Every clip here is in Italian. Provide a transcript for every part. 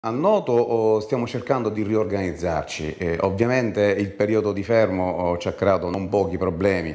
A noto stiamo cercando di riorganizzarci, eh, ovviamente il periodo di fermo oh, ci ha creato non pochi problemi,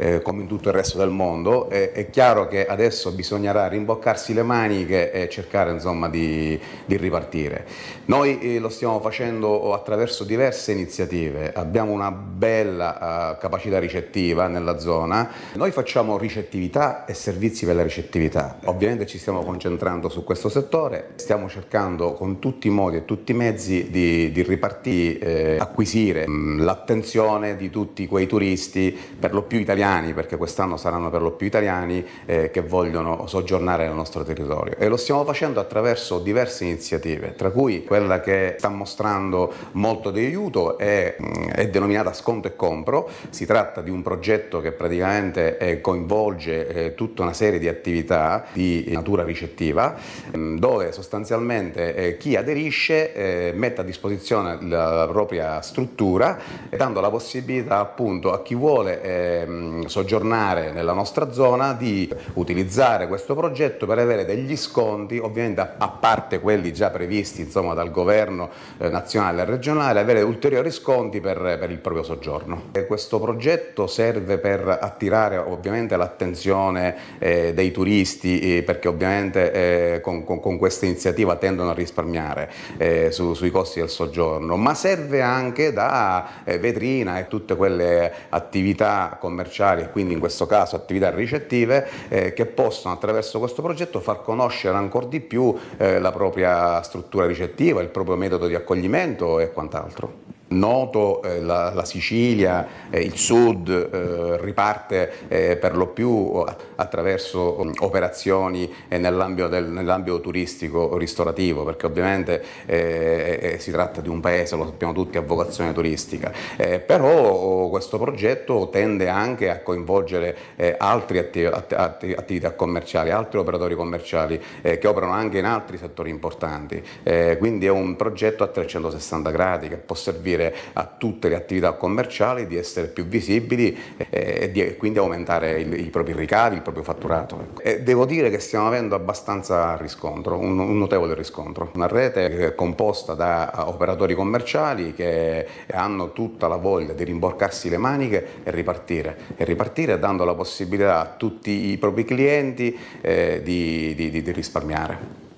eh, come in tutto il resto del mondo. E, è chiaro che adesso bisognerà rimboccarsi le maniche e cercare insomma, di, di ripartire. Noi eh, lo stiamo facendo attraverso diverse iniziative, abbiamo una bella eh, capacità ricettiva nella zona, noi facciamo ricettività e servizi per la ricettività, ovviamente ci stiamo concentrando su questo settore, stiamo cercando con tutti i modi e tutti i mezzi di, di ripartire, eh, acquisire mm, l'attenzione di tutti quei turisti, per lo più italiani, italiani, perché quest'anno saranno per lo più italiani, eh, che vogliono soggiornare nel nostro territorio. E lo stiamo facendo attraverso diverse iniziative, tra cui quella che sta mostrando molto di aiuto è, mm, è denominata Sconto e Compro. Si tratta di un progetto che praticamente eh, coinvolge eh, tutta una serie di attività di natura ricettiva, mm, dove sostanzialmente eh, chi aderisce eh, mette a disposizione la propria struttura, dando la possibilità appunto a chi vuole ehm, Mm, soggiornare nella nostra zona di utilizzare questo progetto per avere degli sconti, ovviamente a parte quelli già previsti insomma, dal governo eh, nazionale e regionale, avere ulteriori sconti per, per il proprio soggiorno. E questo progetto serve per attirare ovviamente l'attenzione eh, dei turisti eh, perché ovviamente eh, con, con, con, questa iniziativa tendono a risparmiare eh, su, sui costi del soggiorno, ma serve anche da eh, vetrina e tutte quelle attività commerciali commerciali e quindi in questo caso attività ricettive eh, che possono attraverso questo progetto far conoscere ancora di più eh, la propria struttura ricettiva, il proprio metodo di accoglimento e quant'altro noto eh, la, la, Sicilia, eh, il sud eh, riparte eh, per lo più attraverso um, operazioni eh, nell'ambito, del, nell'ambito, turistico ristorativo, perché ovviamente eh, si tratta di un paese, lo sappiamo tutti, a vocazione turistica. però oh, questo progetto tende anche a coinvolgere altre atti, att, attività commerciali, altri operatori commerciali che operano anche in altri settori importanti. quindi è un progetto a 360 gradi che può servire consentire a tutte le attività commerciali di essere più visibili eh, e, di, e quindi aumentare il, i propri ricavi, il proprio fatturato. Ecco. E devo dire che stiamo avendo abbastanza riscontro, un, un notevole riscontro. Una rete composta da operatori commerciali che hanno tutta la voglia di rimborcarsi le maniche e ripartire, e ripartire dando la possibilità a tutti i propri clienti eh, di, di, di risparmiare.